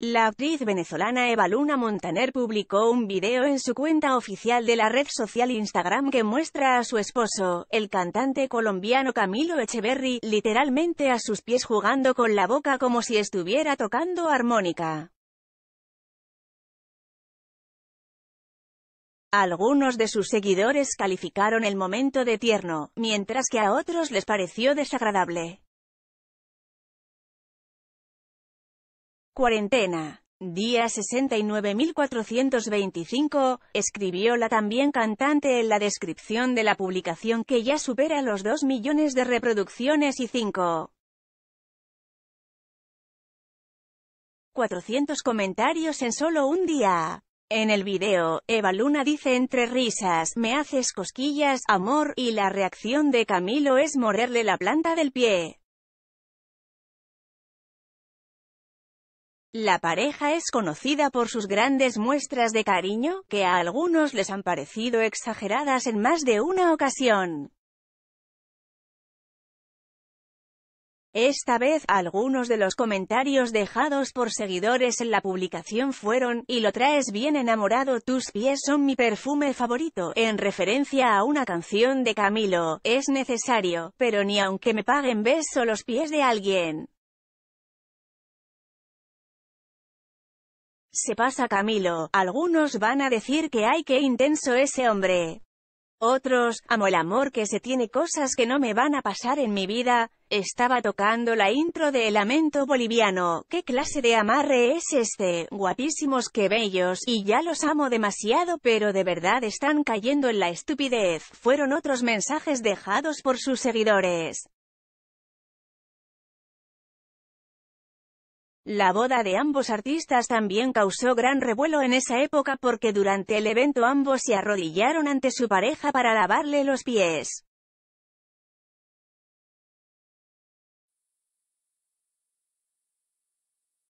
La actriz venezolana Eva Luna Montaner publicó un video en su cuenta oficial de la red social Instagram que muestra a su esposo, el cantante colombiano Camilo Echeverry, literalmente a sus pies jugando con la boca como si estuviera tocando armónica. Algunos de sus seguidores calificaron el momento de tierno, mientras que a otros les pareció desagradable. Cuarentena. Día 69.425, escribió la también cantante en la descripción de la publicación que ya supera los 2 millones de reproducciones y 5. 400 comentarios en solo un día. En el video, Eva Luna dice entre risas, me haces cosquillas, amor, y la reacción de Camilo es morerle la planta del pie. La pareja es conocida por sus grandes muestras de cariño, que a algunos les han parecido exageradas en más de una ocasión. Esta vez, algunos de los comentarios dejados por seguidores en la publicación fueron, y lo traes bien enamorado tus pies son mi perfume favorito, en referencia a una canción de Camilo, es necesario, pero ni aunque me paguen beso los pies de alguien. Se pasa Camilo, algunos van a decir que hay que intenso ese hombre. Otros, amo el amor que se tiene cosas que no me van a pasar en mi vida. Estaba tocando la intro de El Lamento Boliviano, ¿qué clase de amarre es este? Guapísimos que bellos, y ya los amo demasiado pero de verdad están cayendo en la estupidez, fueron otros mensajes dejados por sus seguidores. La boda de ambos artistas también causó gran revuelo en esa época porque durante el evento ambos se arrodillaron ante su pareja para lavarle los pies.